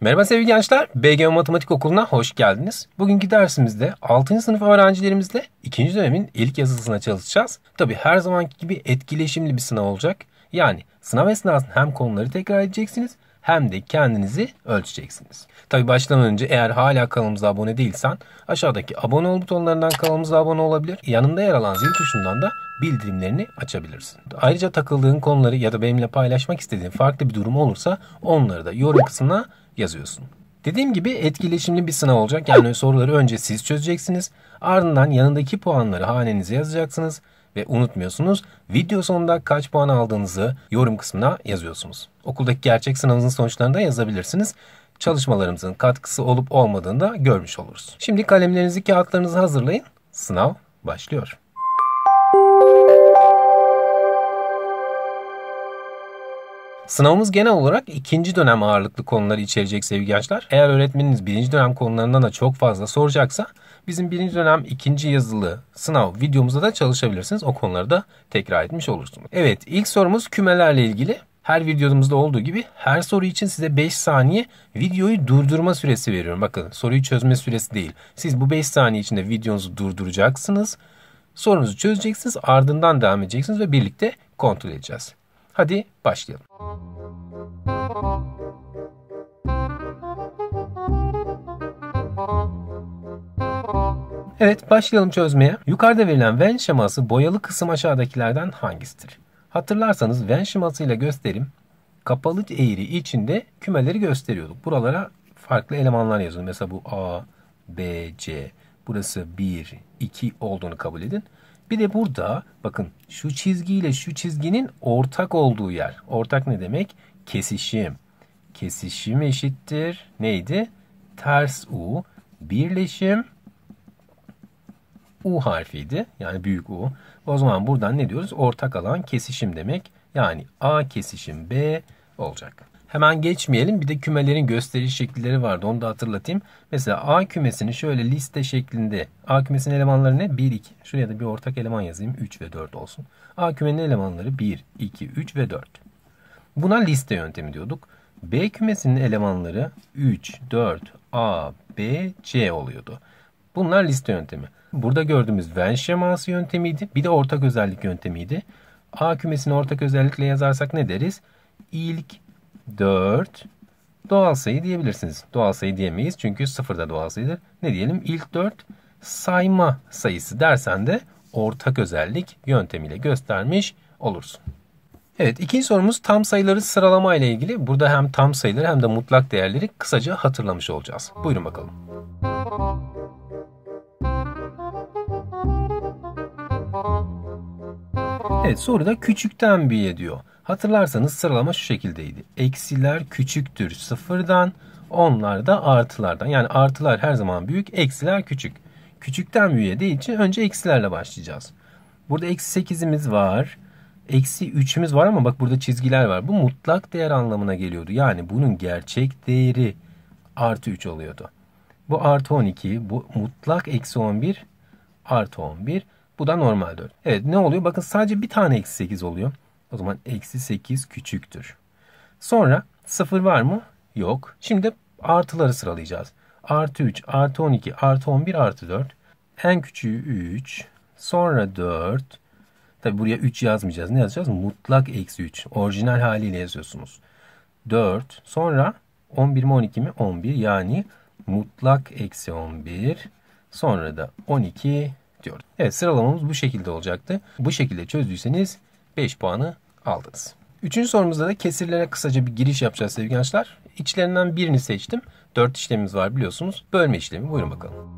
Merhaba sevgili gençler, BGM Matematik Okulu'na hoş geldiniz. Bugünkü dersimizde 6. sınıf öğrencilerimizle 2. dönemin ilk yazısına çalışacağız. Tabi her zamanki gibi etkileşimli bir sınav olacak. Yani sınav esnasında hem konuları tekrar edeceksiniz hem de kendinizi ölçeceksiniz. Tabi başlamadan önce eğer hala kanalımıza abone değilsen aşağıdaki abone ol butonlarından kanalımıza abone olabilir. Yanında yer alan zil tuşundan da bildirimlerini açabilirsin. Ayrıca takıldığın konuları ya da benimle paylaşmak istediğin farklı bir durum olursa onları da yorum kısmına yazıyorsun. Dediğim gibi etkileşimli bir sınav olacak. Yani soruları önce siz çözeceksiniz. Ardından yanındaki puanları hanenize yazacaksınız. Ve unutmuyorsunuz video sonunda kaç puan aldığınızı yorum kısmına yazıyorsunuz. Okuldaki gerçek sınavınızın sonuçlarını da yazabilirsiniz. Çalışmalarımızın katkısı olup olmadığını da görmüş oluruz. Şimdi kalemlerinizi kağıtlarınızı hazırlayın. Sınav başlıyor. Sınavımız genel olarak ikinci dönem ağırlıklı konuları içerecek sevgili gençler. Eğer öğretmeniniz birinci dönem konularından da çok fazla soracaksa bizim birinci dönem ikinci yazılı sınav videomuzda da çalışabilirsiniz. O konuları da tekrar etmiş olursunuz. Evet ilk sorumuz kümelerle ilgili. Her videomuzda olduğu gibi her soru için size 5 saniye videoyu durdurma süresi veriyorum. Bakın soruyu çözme süresi değil. Siz bu 5 saniye içinde videonuzu durduracaksınız. Sorunuzu çözeceksiniz ardından devam edeceksiniz ve birlikte kontrol edeceğiz. Hadi başlayalım. Evet başlayalım çözmeye. Yukarıda verilen Venn şeması boyalı kısım aşağıdakilerden hangisidir? Hatırlarsanız Venn şemasıyla gösterim kapalı eğri içinde kümeleri gösteriyorduk. Buralara farklı elemanlar yazın. Mesela bu A, B, C. Burası 1, 2 olduğunu kabul edin. Bir de burada bakın şu çizgiyle şu çizginin ortak olduğu yer. Ortak ne demek? Kesişim. Kesişim eşittir. Neydi? Ters U. Birleşim U harfiydi. Yani büyük U. O zaman buradan ne diyoruz? Ortak alan kesişim demek. Yani A kesişim B olacak. Hemen geçmeyelim. Bir de kümelerin gösteriş şekilleri vardı. Onu da hatırlatayım. Mesela A kümesini şöyle liste şeklinde. A kümesinin elemanları ne? 1, 2. Şuraya da bir ortak eleman yazayım. 3 ve 4 olsun. A kümenin elemanları 1, 2, 3 ve 4. Buna liste yöntemi diyorduk. B kümesinin elemanları 3, 4, A, B, C oluyordu. Bunlar liste yöntemi. Burada gördüğümüz Venn şeması yöntemiydi. Bir de ortak özellik yöntemiydi. A kümesini ortak özellikle yazarsak ne deriz? İlk 4 doğal sayı diyebilirsiniz. Doğal sayı diyemeyiz çünkü sıfır da doğal sayıdır. Ne diyelim? İlk 4 sayma sayısı dersen de ortak özellik yöntemiyle göstermiş olursun. Evet ikinci sorumuz tam sayıları sıralama ile ilgili. Burada hem tam sayıları hem de mutlak değerleri kısaca hatırlamış olacağız. Buyurun bakalım. Evet soruda küçükten büyüğe diyor. Hatırlarsanız sıralama şu şekildeydi. Eksiler küçüktür sıfırdan, onlar da artılardan. Yani artılar her zaman büyük, eksiler küçük. Küçükten büyüğe değil için önce eksilerle başlayacağız. Burada eksi 8'imiz var. Eksi 3'ümüz var ama bak burada çizgiler var. Bu mutlak değer anlamına geliyordu. Yani bunun gerçek değeri artı 3 oluyordu. Bu artı 12, bu mutlak eksi 11, artı 11. Bu da normal 4. Evet ne oluyor? Bakın sadece bir tane eksi 8 oluyor. O zaman eksi 8 küçüktür. Sonra 0 var mı? Yok. Şimdi artıları sıralayacağız. Artı 3, artı 12, artı 11, artı 4. En küçüğü 3. Sonra 4. Tabi buraya 3 yazmayacağız. Ne yazacağız? Mutlak eksi 3. Orijinal haliyle yazıyorsunuz. 4. Sonra 11 mi 12 mi? 11. Yani mutlak eksi 11. Sonra da 12 diyoruz. Evet sıralamamız bu şekilde olacaktı. Bu şekilde çözdüyseniz 5 puanı aldınız. Üçüncü sorumuzda da kesirlere kısaca bir giriş yapacağız sevgili gençler. İçlerinden birini seçtim. Dört işlemimiz var biliyorsunuz. Bölme işlemi. Buyurun bakalım.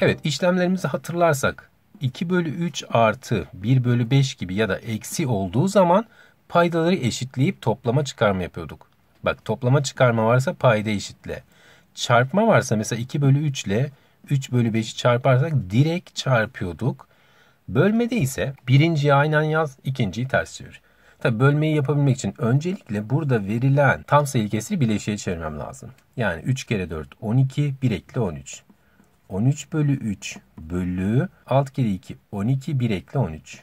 Evet işlemlerimizi hatırlarsak 2 bölü 3 artı 1 bölü 5 gibi ya da eksi olduğu zaman paydaları eşitleyip toplama çıkarma yapıyorduk. Bak toplama çıkarma varsa payda eşitle çarpma varsa mesela 2 bölü 3 ile 3 bölü 5'i çarparsak direkt çarpıyorduk. Bölmede ise birinciyi aynen yaz, ikinciyi ters çevir. Tabi bölmeyi yapabilmek için öncelikle burada verilen tam sayı ilkesini bileşiğe çevirmem lazım. Yani 3 kere 4 12, 1 ekle 13. 13 bölü 3 bölü 6 kere 2 12, 1 ekle 13.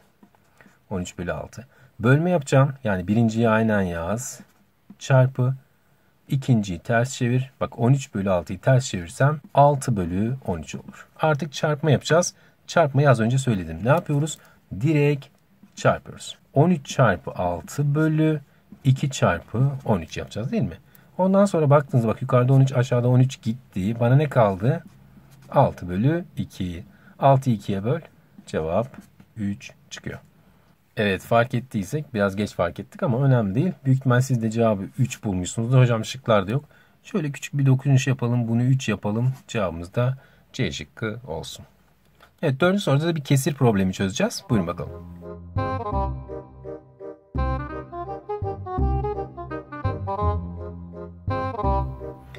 13 bölü 6. Bölme yapacağım. Yani birinciyi aynen yaz. Çarpı ikinciyi ters çevir. Bak 13 bölü 6'yı ters çevirsem 6 bölü 13 olur. Artık çarpma yapacağız. Çarpmayı az önce söyledim. Ne yapıyoruz? Direkt çarpıyoruz. 13 çarpı 6 bölü 2 çarpı 13 yapacağız değil mi? Ondan sonra baktınız bak yukarıda 13 aşağıda 13 gitti. Bana ne kaldı? 6 bölü 2. 6'yı 2'ye böl. Cevap 3 çıkıyor. Evet fark ettiysek biraz geç fark ettik ama önemli değil. Büyük ihtimal siz de cevabı 3 bulmuşsunuz. Hocam şıklar da yok. Şöyle küçük bir dokunuş yapalım. Bunu 3 yapalım. Cevabımız da C şıkkı olsun. Evet dördüncü soruda da bir kesir problemi çözeceğiz. Buyurun bakalım.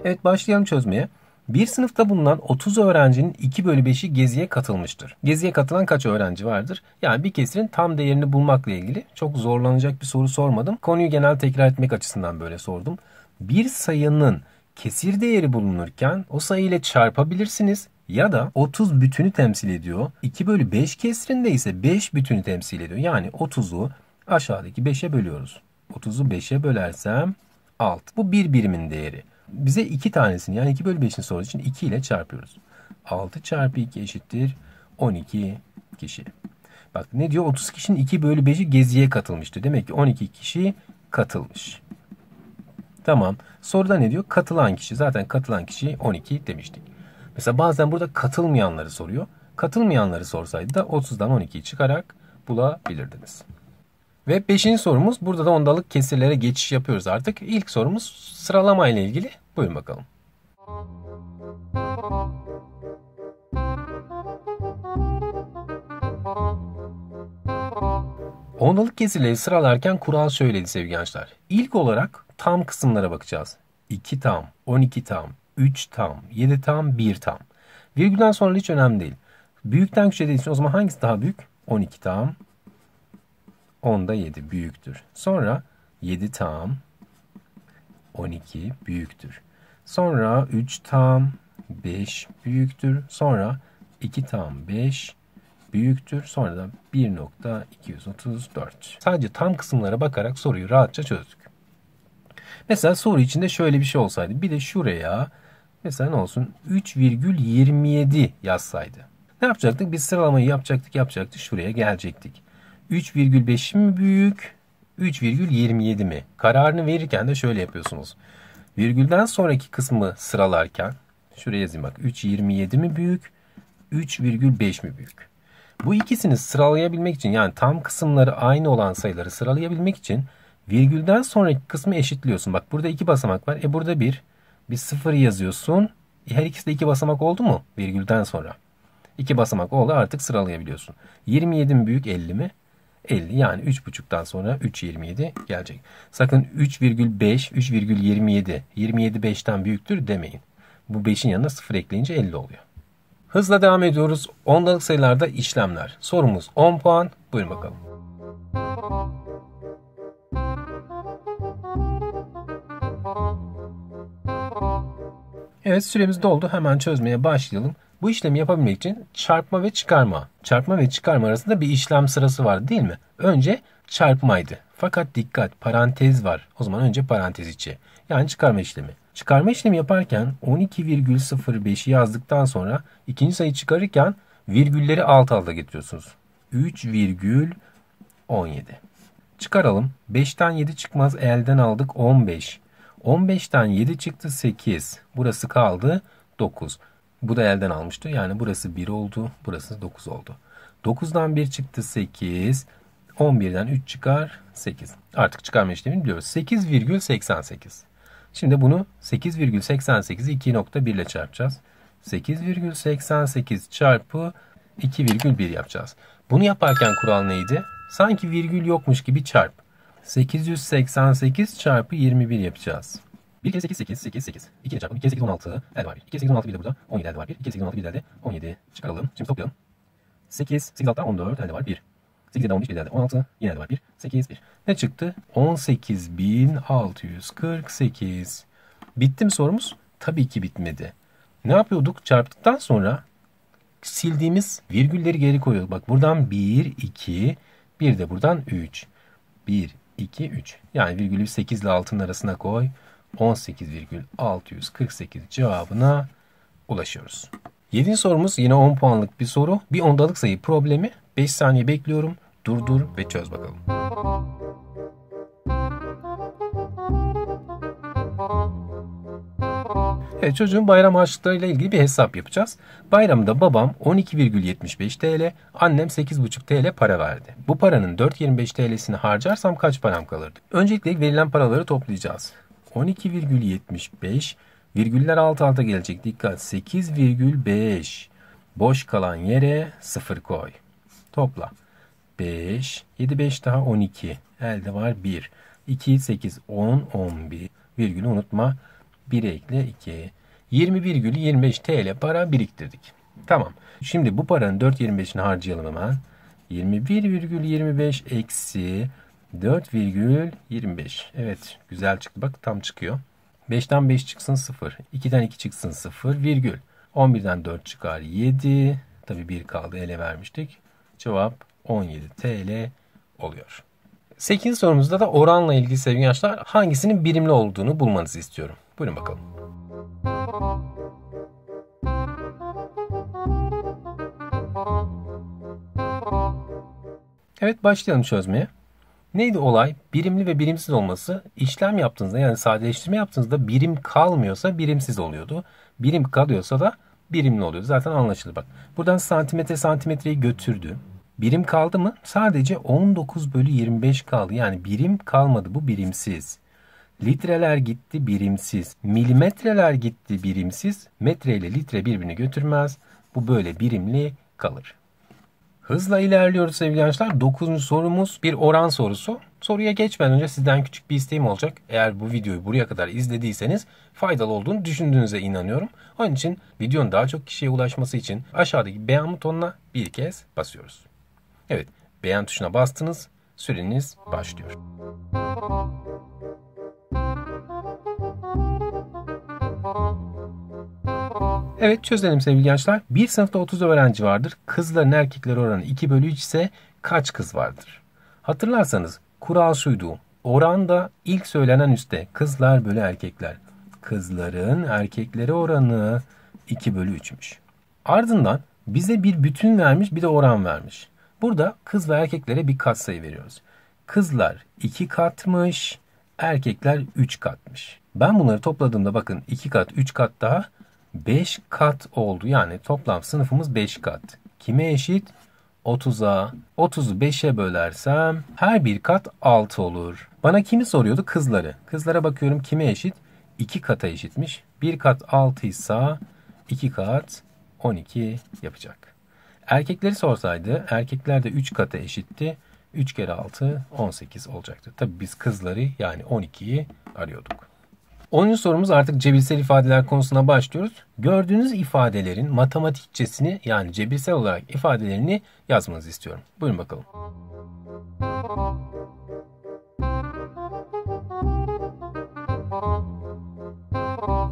Evet başlayalım çözmeye. Bir sınıfta bulunan 30 öğrencinin 2 bölü 5'i geziye katılmıştır. Geziye katılan kaç öğrenci vardır? Yani bir kesirin tam değerini bulmakla ilgili çok zorlanacak bir soru sormadım. Konuyu genel tekrar etmek açısından böyle sordum. Bir sayının kesir değeri bulunurken o sayı ile çarpabilirsiniz ya da 30 bütünü temsil ediyor. 2 bölü 5 kesrinde ise 5 bütünü temsil ediyor. Yani 30'u aşağıdaki 5'e bölüyoruz. 30'u 5'e bölersem 6. Bu bir birimin değeri bize iki tanesini yani 2 bölü 5'ini sorduğu için 2 ile çarpıyoruz. 6 çarpı 2 eşittir 12 kişi. Bak ne diyor? 30 kişinin 2 bölü 5'i geziye katılmıştı. Demek ki 12 kişi katılmış. Tamam. Soruda ne diyor? Katılan kişi. Zaten katılan kişi 12 demiştik. Mesela bazen burada katılmayanları soruyor. Katılmayanları sorsaydı da 30'dan 12'yi çıkarak bulabilirdiniz. Ve beşinci sorumuz burada da ondalık kesirlere geçiş yapıyoruz artık. İlk sorumuz sıralama ile ilgili. Buyurun bakalım. Ondalık kesirleri sıralarken kural söyledi sevgili gençler. İlk olarak tam kısımlara bakacağız. 2 tam, 12 tam, 3 tam, 7 tam, 1 tam. Virgülden sonra hiç önemli değil. Büyükten küçüğe değilsin. O zaman hangisi daha büyük? 12 tam, 10'da 7 büyüktür. Sonra 7 tam 12 büyüktür. Sonra 3 tam 5 büyüktür. Sonra 2 tam 5 büyüktür. Sonra da 1.234. Sadece tam kısımlara bakarak soruyu rahatça çözdük. Mesela soru içinde şöyle bir şey olsaydı. Bir de şuraya mesela ne olsun 3,27 yazsaydı. Ne yapacaktık? Biz sıralamayı yapacaktık yapacaktık şuraya gelecektik. 3,5 mi büyük 3,27 mi? Kararını verirken de şöyle yapıyorsunuz. Virgülden sonraki kısmı sıralarken şuraya yazayım bak 3,27 mi büyük 3,5 mi büyük? Bu ikisini sıralayabilmek için yani tam kısımları aynı olan sayıları sıralayabilmek için virgülden sonraki kısmı eşitliyorsun. Bak burada iki basamak var. E burada bir. Bir sıfır yazıyorsun. E her ikisi de iki basamak oldu mu virgülden sonra? İki basamak oldu artık sıralayabiliyorsun. 27 mi büyük 50 mi? 50 yani 3.5'tan sonra 3.27 gelecek. Sakın 3,5, 3,27, 27 5'ten büyüktür demeyin. Bu 5'in yanına 0 ekleyince 50 oluyor. Hızla devam ediyoruz. Ondalık sayılarda işlemler. Sorumuz 10 puan. Buyurun bakalım. Evet süremiz doldu. Hemen çözmeye başlayalım. Bu işlemi yapabilmek için çarpma ve çıkarma. Çarpma ve çıkarma arasında bir işlem sırası var değil mi? Önce çarpmaydı. Fakat dikkat parantez var. O zaman önce parantez içi. Yani çıkarma işlemi. Çıkarma işlemi yaparken 12,05'i yazdıktan sonra ikinci sayı çıkarırken virgülleri alt alta getiriyorsunuz. 3,17. Çıkaralım. 5'ten 7 çıkmaz elden aldık 15. 15'ten 7 çıktı 8. Burası kaldı 9. Bu da elden almıştı. Yani burası 1 oldu. Burası 9 oldu. 9'dan 1 çıktı 8. 11'den 3 çıkar 8. Artık çıkarma işlemini biliyoruz. 8,88. Şimdi bunu 8,88'i 2.1 ile çarpacağız. 8,88 çarpı 2,1 yapacağız. Bunu yaparken kural neydi? Sanki virgül yokmuş gibi çarp. 888 çarpı 21 yapacağız. 1 kere 8 8 8 8. 2 ile çarpalım. 2 kere 8 16 elde var 1. 2 kere 8 16 bir de burada 17 elde var 1. 2 kere 8 16 1 elde 17 çıkaralım. Şimdi toplayalım. 8 8 6 14 elde var 1. 8 7 15 1 elde 16 yine elde var 1. 8 1. Ne çıktı? 18648. Bitti mi sorumuz? Tabii ki bitmedi. Ne yapıyorduk? Çarptıktan sonra sildiğimiz virgülleri geri koyuyorduk. Bak buradan 1, 2, bir de buradan 3. 1, 2, 3. Yani virgülü 8 ile 6'nın arasına koy. 18,648 cevabına ulaşıyoruz. 7. sorumuz yine 10 puanlık bir soru. Bir ondalık sayı problemi. 5 saniye bekliyorum. Durdur ve çöz bakalım. Evet çocuğun bayram harçlıklarıyla ilgili bir hesap yapacağız. Bayramda babam 12,75 TL, annem 8,5 TL para verdi. Bu paranın 4,25 TL'sini harcarsam kaç param kalırdı? Öncelikle verilen paraları toplayacağız. 12,75 virgüller alt alta gelecek. Dikkat 8,5 boş kalan yere 0 koy. Topla. 5, 7, 5 daha 12. Elde var 1. 2, 8, 10, 11. Virgülü unutma. 1 ekle 2. 20,25 TL para biriktirdik. Tamam. Şimdi bu paranın 4,25'ini harcayalım hemen. 21,25 eksi 4,25. Evet güzel çıktı. Bak tam çıkıyor. 5'ten 5 çıksın 0. 2'den 2 çıksın 0 virgül. 11'den 4 çıkar 7. Tabi 1 kaldı ele vermiştik. Cevap 17 TL oluyor. 8 sorumuzda da oranla ilgili sevgili gençler hangisinin birimli olduğunu bulmanızı istiyorum. Buyurun bakalım. Evet başlayalım çözmeye. Neydi olay? Birimli ve birimsiz olması işlem yaptığınızda yani sadeleştirme yaptığınızda birim kalmıyorsa birimsiz oluyordu. Birim kalıyorsa da birimli oluyordu. Zaten anlaşıldı. bak. Buradan santimetre santimetreyi götürdü. Birim kaldı mı? Sadece 19 bölü 25 kaldı. Yani birim kalmadı. Bu birimsiz. Litreler gitti birimsiz. Milimetreler gitti birimsiz. Metre ile litre birbirini götürmez. Bu böyle birimli kalır. Hızla ilerliyoruz sevgili gençler. Dokuzuncu sorumuz bir oran sorusu. Soruya geçmeden önce sizden küçük bir isteğim olacak. Eğer bu videoyu buraya kadar izlediyseniz faydalı olduğunu düşündüğünüze inanıyorum. Onun için videonun daha çok kişiye ulaşması için aşağıdaki beğen butonuna bir kez basıyoruz. Evet beğen tuşuna bastınız. Süreniz başlıyor. Evet çözelim sevgili gençler. Bir sınıfta 30 öğrenci vardır. Kızların erkekleri oranı 2 bölü 3 ise kaç kız vardır? Hatırlarsanız kural şuydu. Oran da ilk söylenen üstte. Kızlar bölü erkekler. Kızların erkekleri oranı 2 bölü 3'müş. Ardından bize bir bütün vermiş bir de oran vermiş. Burada kız ve erkeklere bir kat sayı veriyoruz. Kızlar 2 katmış, erkekler 3 katmış. Ben bunları topladığımda bakın 2 kat 3 kat daha 5 kat oldu. Yani toplam sınıfımız 5 kat. Kime eşit? 30'a. 35'e 5'e bölersem her bir kat 6 olur. Bana kimi soruyordu? Kızları. Kızlara bakıyorum kime eşit? 2 kata eşitmiş. 1 kat 6 ise 2 kat 12 yapacak. Erkekleri sorsaydı erkekler de 3 kata eşitti. 3 kere 6 18 olacaktı. Tabi biz kızları yani 12'yi arıyorduk. 10. sorumuz artık cebirsel ifadeler konusuna başlıyoruz. Gördüğünüz ifadelerin matematikçesini yani cebirsel olarak ifadelerini yazmanızı istiyorum. Buyurun bakalım.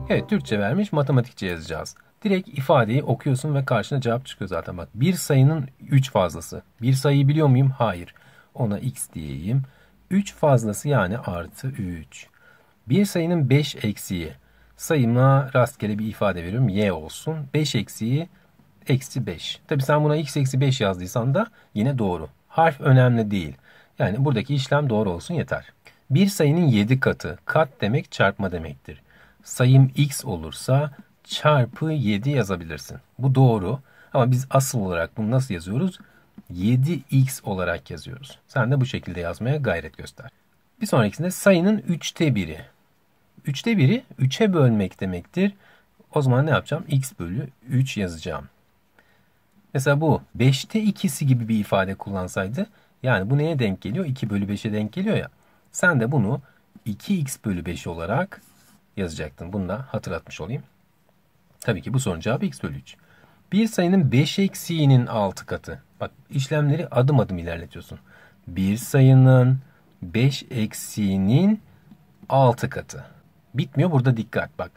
Evet Türkçe vermiş matematikçe yazacağız. Direkt ifadeyi okuyorsun ve karşına cevap çıkıyor zaten. Bak bir sayının 3 fazlası. Bir sayıyı biliyor muyum? Hayır. Ona x diyeyim. 3 fazlası yani artı 3. Bir sayının 5 eksiği. Sayıma rastgele bir ifade veriyorum. Y olsun. 5 eksiği eksi 5. Tabi sen buna x eksi 5 yazdıysan da yine doğru. Harf önemli değil. Yani buradaki işlem doğru olsun yeter. Bir sayının 7 katı. Kat demek çarpma demektir. Sayım x olursa çarpı 7 yazabilirsin. Bu doğru. Ama biz asıl olarak bunu nasıl yazıyoruz? 7x olarak yazıyoruz. Sen de bu şekilde yazmaya gayret göster. Bir sonrakisinde sayının 3'te biri. 3'te 1'i 3'e bölmek demektir. O zaman ne yapacağım? x bölü 3 yazacağım. Mesela bu 5'te 2'si gibi bir ifade kullansaydı yani bu neye denk geliyor? 2 bölü 5'e denk geliyor ya. Sen de bunu 2x bölü 5 olarak yazacaktın. Bunu da hatırlatmış olayım. Tabii ki bu sorunun cevabı x bölü 3. Bir sayının 5 eksiğinin 6 katı. Bak işlemleri adım adım ilerletiyorsun. Bir sayının 5 eksiğinin 6 katı. Bitmiyor burada dikkat bak.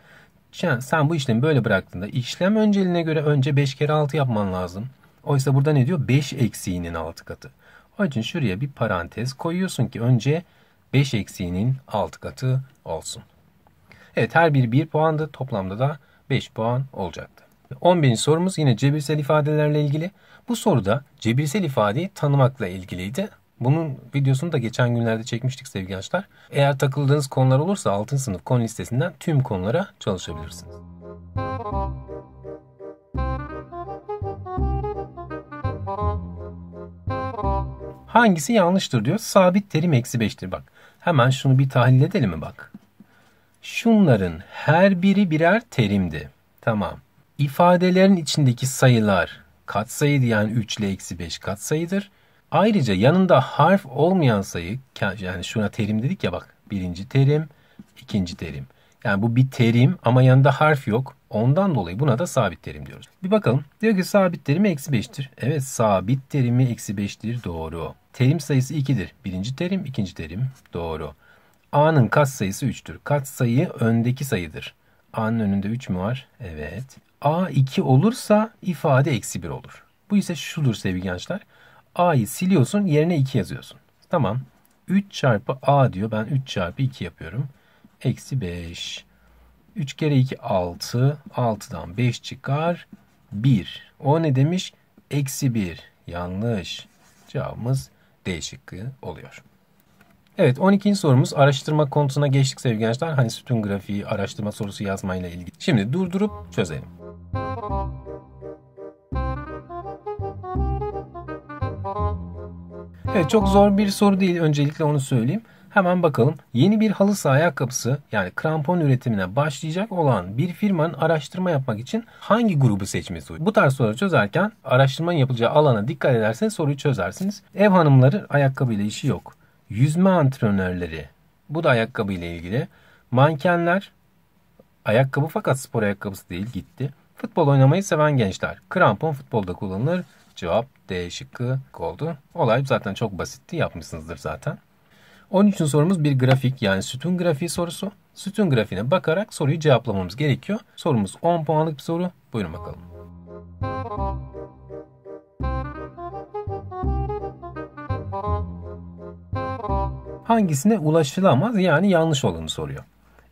Sen bu işlemi böyle bıraktığında işlem önceliğine göre önce 5 kere 6 yapman lazım. Oysa burada ne diyor? 5 eksiğinin 6 katı. O için şuraya bir parantez koyuyorsun ki önce 5 eksiğinin 6 katı olsun. Evet her biri 1 puandı. Toplamda da 5 puan olacaktı. 11. sorumuz yine cebirsel ifadelerle ilgili. Bu soruda cebirsel ifadeyi tanımakla ilgiliydi. Bunun videosunu da geçen günlerde çekmiştik sevgili gençler. Eğer takıldığınız konular olursa 6. sınıf konu listesinden tüm konulara çalışabilirsiniz. Hangisi yanlıştır diyor. Sabit terim eksi 5'tir bak. Hemen şunu bir tahlil edelim mi bak. Şunların her biri birer terimdi. Tamam. İfadelerin içindeki sayılar katsayı yani 3 ile eksi 5 katsayıdır. Ayrıca yanında harf olmayan sayı yani şuna terim dedik ya bak birinci terim ikinci terim. Yani bu bir terim ama yanında harf yok. Ondan dolayı buna da sabit terim diyoruz. Bir bakalım. Diyor ki sabit terimi eksi 5'tir. Evet sabit terimi eksi 5'tir doğru. Terim sayısı 2'dir. Birinci terim ikinci terim doğru. A'nın kat sayısı 3'tür. Kat sayı öndeki sayıdır. A'nın önünde 3 mü var? Evet. A 2 olursa ifade eksi 1 olur. Bu ise şudur sevgili gençler. A'yı siliyorsun yerine 2 yazıyorsun. Tamam. 3 çarpı A diyor. Ben 3 çarpı 2 yapıyorum. Eksi 5. 3 kere 2 6. 6'dan 5 çıkar. 1. O ne demiş? Eksi 1. Yanlış. Cevabımız D şıkkı oluyor. Evet 12. sorumuz araştırma konusuna geçtik sevgili gençler. Hani sütun grafiği araştırma sorusu yazmayla ilgili. Şimdi durdurup çözelim. Evet çok zor bir soru değil öncelikle onu söyleyeyim. Hemen bakalım. Yeni bir halı saha ayakkabısı yani krampon üretimine başlayacak olan bir firmanın araştırma yapmak için hangi grubu seçmesi? uygun? Bu tarz soru çözerken araştırma yapılacağı alana dikkat ederseniz soruyu çözersiniz. Ev hanımları ayakkabıyla işi yok. Yüzme antrenörleri bu da ayakkabıyla ilgili. Mankenler ayakkabı fakat spor ayakkabısı değil gitti. Futbol oynamayı seven gençler. Krampon futbolda kullanılır. Cevap D şıkkı oldu. Olay zaten çok basitti. Yapmışsınızdır zaten. 13. sorumuz bir grafik yani sütun grafiği sorusu. Sütun grafiğine bakarak soruyu cevaplamamız gerekiyor. Sorumuz 10 puanlık bir soru. Buyurun bakalım. Hangisine ulaşılamaz yani yanlış olanı soruyor.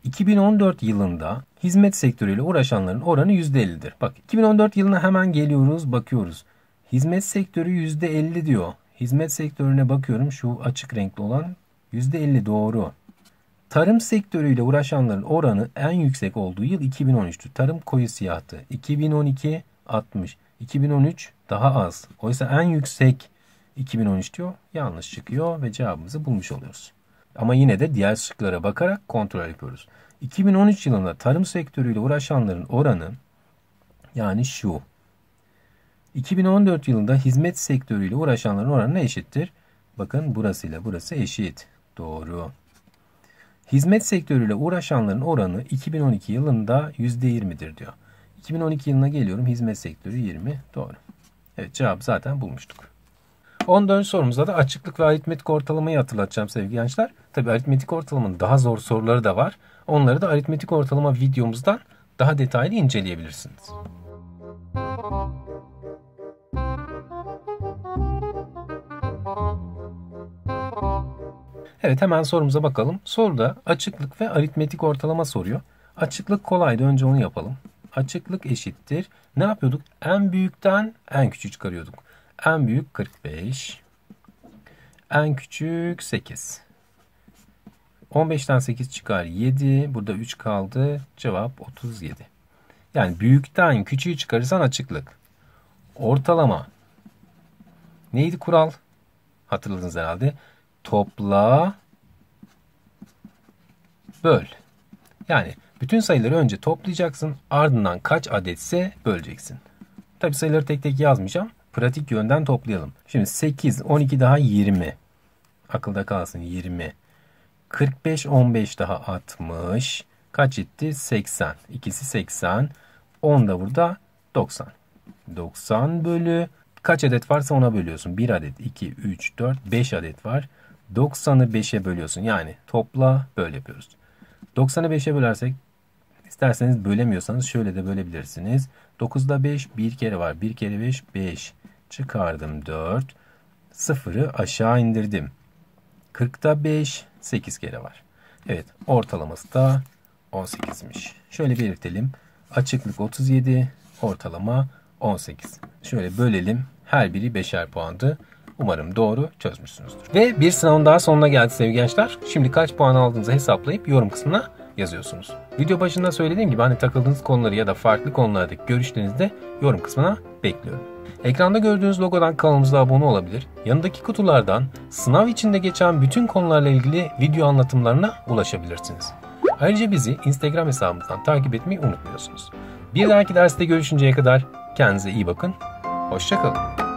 2014 yılında hizmet sektörüyle uğraşanların oranı %50'dir. Bak 2014 yılına hemen geliyoruz bakıyoruz. Hizmet sektörü %50 diyor. Hizmet sektörüne bakıyorum şu açık renkli olan %50 doğru. Tarım sektörüyle uğraşanların oranı en yüksek olduğu yıl 2013'tü. Tarım koyu siyahtı. 2012 60. 2013 daha az. Oysa en yüksek 2013 diyor. Yanlış çıkıyor ve cevabımızı bulmuş oluyoruz. Ama yine de diğer şıklara bakarak kontrol yapıyoruz. 2013 yılında tarım sektörüyle uğraşanların oranı yani şu 2014 yılında hizmet sektörüyle uğraşanların oranına eşittir. Bakın burasıyla burası eşit. Doğru. Hizmet sektörüyle uğraşanların oranı 2012 yılında %20'dir diyor. 2012 yılına geliyorum hizmet sektörü 20. Doğru. Evet cevap zaten bulmuştuk. 14 sorumuzda da açıklık ve aritmetik ortalamayı hatırlatacağım sevgili gençler. Tabi aritmetik ortalamanın daha zor soruları da var. Onları da aritmetik ortalama videomuzdan daha detaylı inceleyebilirsiniz. Evet hemen sorumuza bakalım. Soruda açıklık ve aritmetik ortalama soruyor. Açıklık kolaydı önce onu yapalım. Açıklık eşittir. Ne yapıyorduk? En büyükten en küçük çıkarıyorduk. En büyük 45. En küçük 8. 15'ten 8 çıkar 7. Burada 3 kaldı. Cevap 37. Yani büyükten küçüğü çıkarırsan açıklık. Ortalama. Neydi kural? Hatırladınız herhalde topla böl. Yani bütün sayıları önce toplayacaksın. Ardından kaç adetse böleceksin. Tabi sayıları tek tek yazmayacağım. Pratik yönden toplayalım. Şimdi 8, 12 daha 20. Akılda kalsın 20. 45, 15 daha 60. Kaç etti? 80. İkisi 80. 10 da burada 90. 90 bölü kaç adet varsa ona bölüyorsun. 1 adet, 2, 3, 4, 5 adet var. 90'ı 5'e bölüyorsun. Yani topla böl yapıyoruz. 90'ı 5'e bölersek isterseniz bölemiyorsanız şöyle de bölebilirsiniz. 9'da 5 bir kere var. 1 kere 5 5 çıkardım 4. 0'ı aşağı indirdim. 40'da 5 8 kere var. Evet ortalaması da 18'miş. Şöyle belirtelim. Açıklık 37 ortalama 18. Şöyle bölelim. Her biri 5'er puandı. Umarım doğru çözmüşsünüzdür. Ve bir sınavın daha sonuna geldi sevgili gençler. Şimdi kaç puan aldığınızı hesaplayıp yorum kısmına yazıyorsunuz. Video başında söylediğim gibi hani takıldığınız konuları ya da farklı konulardaki görüşlerinizi de yorum kısmına bekliyorum. Ekranda gördüğünüz logodan kanalımıza abone olabilir, yanındaki kutulardan sınav içinde geçen bütün konularla ilgili video anlatımlarına ulaşabilirsiniz. Ayrıca bizi Instagram hesabımızdan takip etmeyi unutmuyorsunuz. Bir dahaki derste görüşünceye kadar kendinize iyi bakın, hoşçakalın.